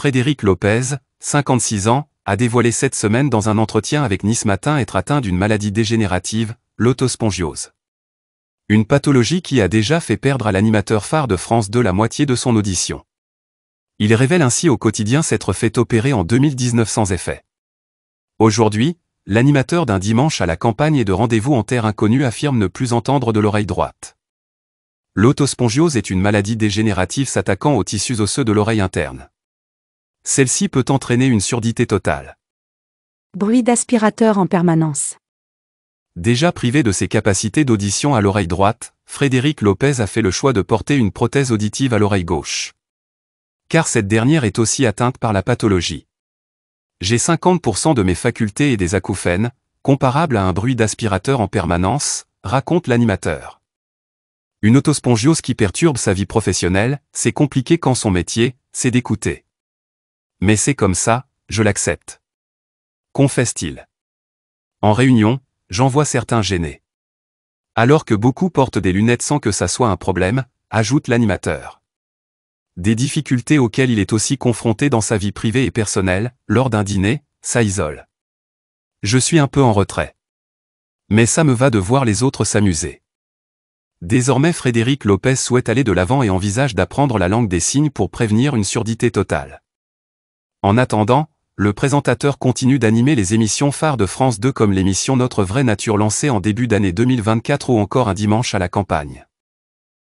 Frédéric Lopez, 56 ans, a dévoilé cette semaine dans un entretien avec Nice Matin être atteint d'une maladie dégénérative, l'autospongiose. Une pathologie qui a déjà fait perdre à l'animateur phare de France 2 la moitié de son audition. Il révèle ainsi au quotidien s'être fait opérer en 2019 sans effet. Aujourd'hui, l'animateur d'un dimanche à la campagne et de rendez-vous en terre inconnue affirme ne plus entendre de l'oreille droite. L'autospongiose est une maladie dégénérative s'attaquant aux tissus osseux de l'oreille interne. Celle-ci peut entraîner une surdité totale. Bruit d'aspirateur en permanence. Déjà privé de ses capacités d'audition à l'oreille droite, Frédéric Lopez a fait le choix de porter une prothèse auditive à l'oreille gauche. Car cette dernière est aussi atteinte par la pathologie. J'ai 50% de mes facultés et des acouphènes, comparables à un bruit d'aspirateur en permanence, raconte l'animateur. Une autospongiose qui perturbe sa vie professionnelle, c'est compliqué quand son métier, c'est d'écouter. Mais c'est comme ça, je l'accepte. Confesse-t-il. En réunion, j'en vois certains gênés. Alors que beaucoup portent des lunettes sans que ça soit un problème, ajoute l'animateur. Des difficultés auxquelles il est aussi confronté dans sa vie privée et personnelle, lors d'un dîner, ça isole. Je suis un peu en retrait. Mais ça me va de voir les autres s'amuser. Désormais Frédéric Lopez souhaite aller de l'avant et envisage d'apprendre la langue des signes pour prévenir une surdité totale. En attendant, le présentateur continue d'animer les émissions phares de France 2 comme l'émission Notre vraie nature lancée en début d'année 2024 ou encore un dimanche à la campagne.